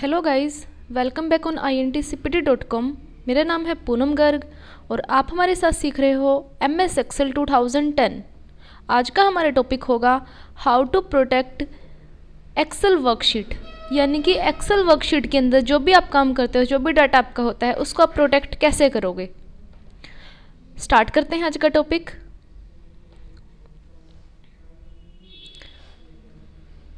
Hello guys welcome back on I N T C P T dot com मेरा नाम है पूनम गर्ग और आप हमारे साथ सीख रहे हो M S Excel two thousand ten आज का हमारा टॉपिक होगा how to protect Excel worksheet यानी कि एक्सेल वर्कशीट के अंदर जो भी आप काम करते हो जो भी डाटा आपका होता है उसको आप प्रोटेक्ट कैसे करोगे स्टार्ट करते हैं आज का टॉपिक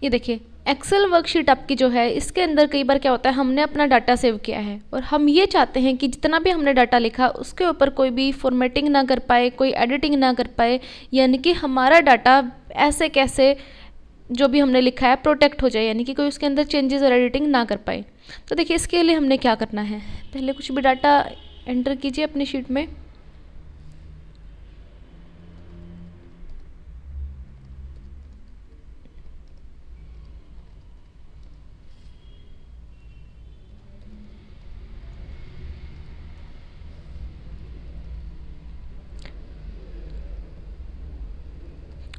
ये देखिए एक्सेल वर्कशीट आपकी जो है इसके अंदर कई बार क्या होता है हमने अपना डाटा सेव किया है और हम ये चाहते हैं कि जितना भी हमने डाटा लिखा उसके ऊपर कोई भी फॉर्मेटिंग ना कर पाए कोई एडिटिंग ना कर पाए यानी कि हमारा डाटा ऐसे कैसे जो भी हमने लिखा है प्रोटेक्ट हो जाए यानी कि कोई उसके अंदर चेंजेस और एडिटिंग ना कर पाए तो देखिए इसके लिए हमने क्या करना है पहले कुछ भी डाटा एंटर कीजिए अपनी शीट में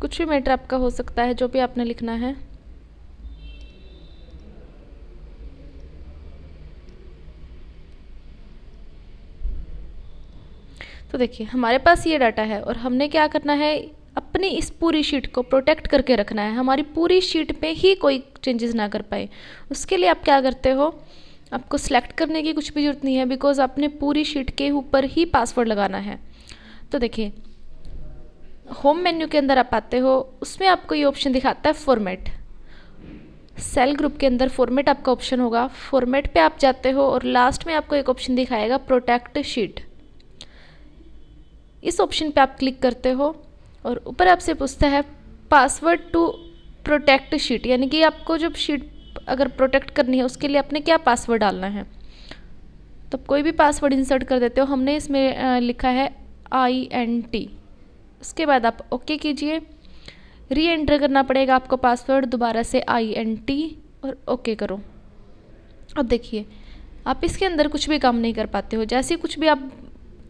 कुछ भी मैटर आपका हो सकता है जो भी आपने लिखना है तो देखिए हमारे पास ये डाटा है और हमने क्या करना है अपनी इस पूरी शीट को प्रोटेक्ट करके रखना है हमारी पूरी शीट पे ही कोई चेंजेस ना कर पाए उसके लिए आप क्या करते हो आपको सिलेक्ट करने की कुछ भी ज़रूरत नहीं है बिकॉज़ आपने पूरी शीट के ऊपर ही पासवर्ड लगाना है तो देखिए होम मेन्यू के अंदर आप आते हो उसमें आपको ये ऑप्शन दिखाता है फॉर्मेट सेल ग्रुप के अंदर फॉर्मेट आपका ऑप्शन होगा फॉर्मेट पे आप जाते हो और लास्ट में आपको एक ऑप्शन दिखाएगा प्रोटेक्ट शीट इस ऑप्शन पे आप क्लिक करते हो और ऊपर आपसे पूछता है पासवर्ड टू प्रोटेक्ट शीट यानी कि आपको जब शीट अगर प्रोटेक्ट करनी है उसके लिए आपने क्या पासवर्ड डालना है तो कोई भी पासवर्ड इंसर्ट कर देते हो हमने इसमें लिखा है आई एन टी उसके बाद आप ओके कीजिए री एंटर करना पड़ेगा आपको पासवर्ड दोबारा से आई एन टी और ओके करो अब देखिए आप इसके अंदर कुछ भी काम नहीं कर पाते हो जैसे कुछ भी आप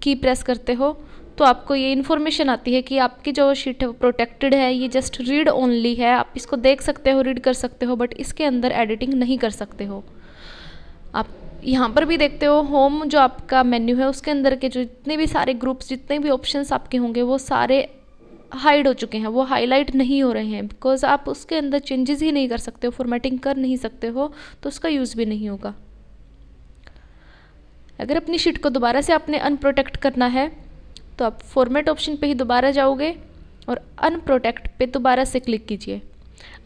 की प्रेस करते हो तो आपको ये इन्फॉर्मेशन आती है कि आपकी जो शीट है वो प्रोटेक्टेड है ये जस्ट रीड ओनली है आप इसको देख सकते हो रीड कर सकते हो बट इसके अंदर एडिटिंग नहीं कर सकते हो आप यहाँ पर भी देखते हो होम जो आपका मेन्यू है उसके अंदर के जो जितने भी सारे ग्रुप्स जितने भी ऑप्शंस आपके होंगे वो सारे हाइड हो चुके हैं वो हाईलाइट नहीं हो रहे हैं बिकॉज आप उसके अंदर चेंजेस ही नहीं कर सकते हो फॉर्मेटिंग कर नहीं सकते हो तो उसका यूज़ भी नहीं होगा अगर अपनी शीट को दोबारा से आपने अनप्रोटेक्ट करना है तो आप फॉर्मेट ऑप्शन पे ही दोबारा जाओगे और अनप्रोटेक्ट पे दोबारा से क्लिक कीजिए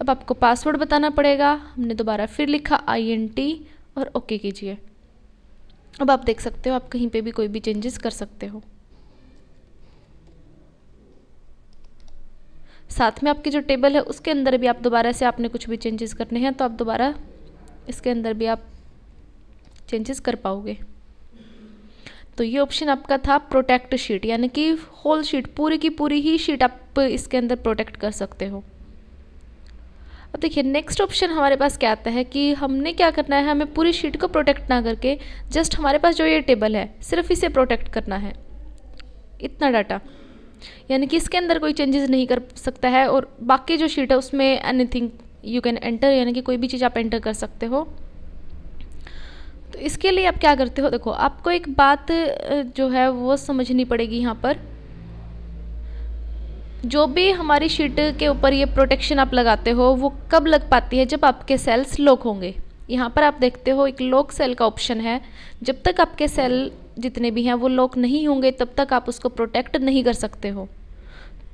अब आपको पासवर्ड बताना पड़ेगा हमने दोबारा फिर लिखा आई एन टी और ओके कीजिए अब आप देख सकते हो आप कहीं पे भी कोई भी चेंजेस कर सकते हो साथ में आपकी जो टेबल है उसके अंदर भी आप दोबारा से आपने कुछ भी चेंजेस करने हैं तो आप दोबारा इसके अंदर भी आप चेंजेस कर पाओगे तो ये ऑप्शन आपका था प्रोटेक्ट शीट यानी कि होल शीट पूरी की पूरी ही शीट आप इसके अंदर प्रोटेक्ट कर सकते हो अब देखिए नेक्स्ट ऑप्शन हमारे पास क्या आता है कि हमने क्या करना है हमें पूरी शीट को प्रोटेक्ट ना करके जस्ट हमारे पास जो ये टेबल है सिर्फ इसे प्रोटेक्ट करना है इतना डाटा यानी कि इसके अंदर कोई चेंजेस नहीं कर सकता है और बाकी जो शीट है उसमें एनीथिंग यू कैन एंटर यानी कि कोई भी चीज़ आप एंटर कर सकते हो तो इसके लिए आप क्या करते हो देखो आपको एक बात जो है वो समझनी पड़ेगी यहाँ पर जो भी हमारी शीट के ऊपर ये प्रोटेक्शन आप लगाते हो वो कब लग पाती है जब आपके सेल्स लॉक होंगे यहाँ पर आप देखते हो एक लॉक सेल का ऑप्शन है जब तक आपके सेल जितने भी हैं वो लॉक नहीं होंगे तब तक आप उसको प्रोटेक्ट नहीं कर सकते हो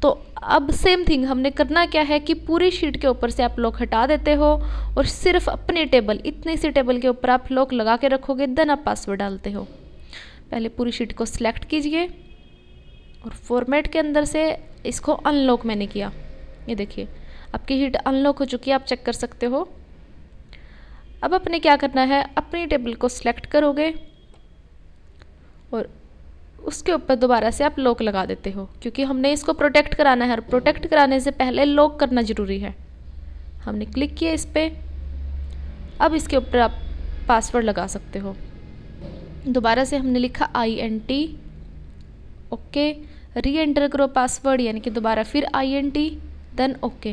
तो अब सेम थिंग हमने करना क्या है कि पूरी शीट के ऊपर से आप लॉक हटा देते हो और सिर्फ अपने टेबल इतनी सी टेबल के ऊपर आप लॉक लगा के रखोगे देन आप पासवर्ड डालते हो पहले पूरी शीट को सिलेक्ट कीजिए और फॉर्मेट के अंदर से इसको अनलॉक मैंने किया ये देखिए आपकी हीट अनलॉक हो चुकी है आप चेक कर सकते हो अब अपने क्या करना है अपनी टेबल को सिलेक्ट करोगे और उसके ऊपर दोबारा से आप लॉक लगा देते हो क्योंकि हमने इसको प्रोटेक्ट कराना है और प्रोटेक्ट कराने से पहले लॉक करना ज़रूरी है हमने क्लिक किया इस पर अब इसके ऊपर आप पासवर्ड लगा सकते हो दोबारा से हमने लिखा I N T okay reenter करो पासवर्ड यानी कि दोबारा फिर I N T then okay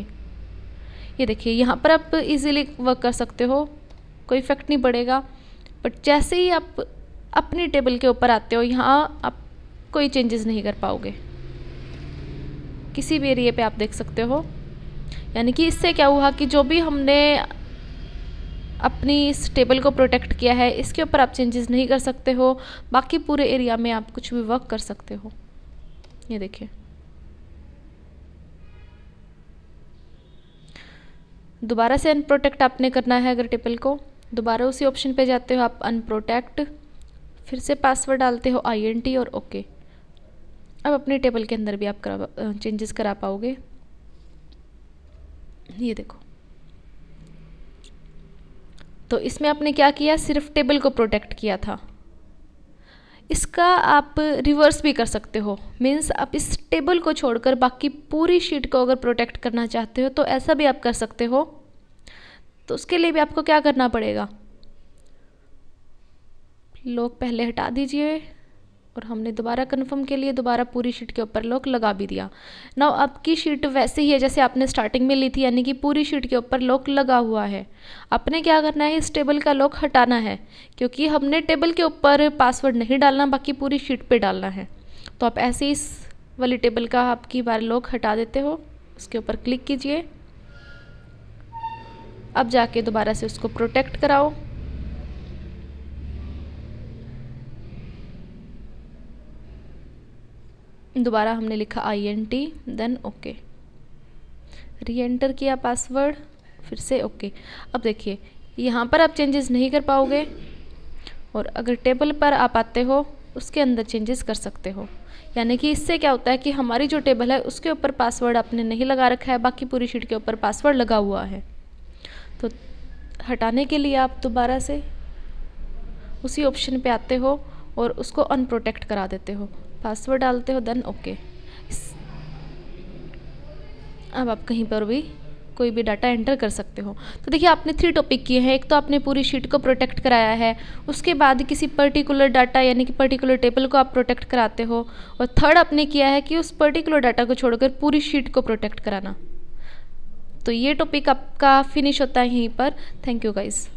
ये देखिए यहाँ पर आप इजीली वर्क कर सकते हो कोई इफेक्ट नहीं पड़ेगा बट जैसे ही आप अपनी टेबल के ऊपर आते हो यहाँ आप कोई चेंजेस नहीं कर पाओगे किसी भी एरिए पे आप देख सकते हो यानी कि इससे क्या हुआ कि जो भी हमने अपनी इस टेबल को प्रोटेक्ट किया है इसके ऊपर आप चेंजेस नहीं कर सकते हो बाकी पूरे एरिया में आप कुछ भी वर्क कर सकते हो ये देखिए दोबारा से अनप्रोटेक्ट आपने करना है अगर टेबल को दोबारा उसी ऑप्शन पे जाते हो आप अनप्रोटेक्ट फिर से पासवर्ड डालते हो आईएनटी और ओके अब अपने टेबल के अंदर भी आप करा चेंजेस करा पाओगे ये देखो तो इसमें आपने क्या किया सिर्फ टेबल को प्रोटेक्ट किया था इसका आप रिवर्स भी कर सकते हो मीन्स आप इस टेबल को छोड़कर बाकी पूरी शीट को अगर प्रोटेक्ट करना चाहते हो तो ऐसा भी आप कर सकते हो तो उसके लिए भी आपको क्या करना पड़ेगा लोग पहले हटा दीजिए और हमने दोबारा कंफर्म के लिए दोबारा पूरी शीट के ऊपर लॉक लगा भी दिया अब की शीट वैसे ही है जैसे आपने स्टार्टिंग में ली थी यानी कि पूरी शीट के ऊपर लॉक लगा हुआ है आपने क्या करना है इस टेबल का लॉक हटाना है क्योंकि हमने टेबल के ऊपर पासवर्ड नहीं डालना बाकी पूरी शीट पर डालना है तो आप ऐसे इस वाली टेबल का आपकी बार लॉक हटा देते हो उसके ऊपर क्लिक कीजिए अब जाके दोबारा से उसको प्रोटेक्ट कराओ दोबारा हमने लिखा I N T then okay reenter किया पासवर्ड फिर से ओके okay. अब देखिए यहाँ पर आप चेंजेस नहीं कर पाओगे और अगर टेबल पर आप आते हो उसके अंदर चेंजेस कर सकते हो यानी कि इससे क्या होता है कि हमारी जो टेबल है उसके ऊपर पासवर्ड आपने नहीं लगा रखा है बाकी पूरी शीट के ऊपर पासवर्ड लगा हुआ है तो हटाने के लिए आप दोबारा से उसी ऑप्शन पे आते हो और उसको अनप्रोटेक्ट करा देते हो पासवर्ड डालते हो देन ओके अब आप कहीं पर भी कोई भी डाटा एंटर कर सकते हो तो देखिए आपने थ्री टॉपिक किए हैं एक तो आपने पूरी शीट को प्रोटेक्ट कराया है उसके बाद किसी पर्टिकुलर डाटा यानी कि पर्टिकुलर टेबल को आप प्रोटेक्ट कराते हो और थर्ड आपने किया है कि उस पर्टिकुलर डाटा को छोड़कर पूरी शीट को प्रोटेक्ट कराना तो ये टॉपिक आपका फिनिश होता है यहीं पर थैंक यू गाइज़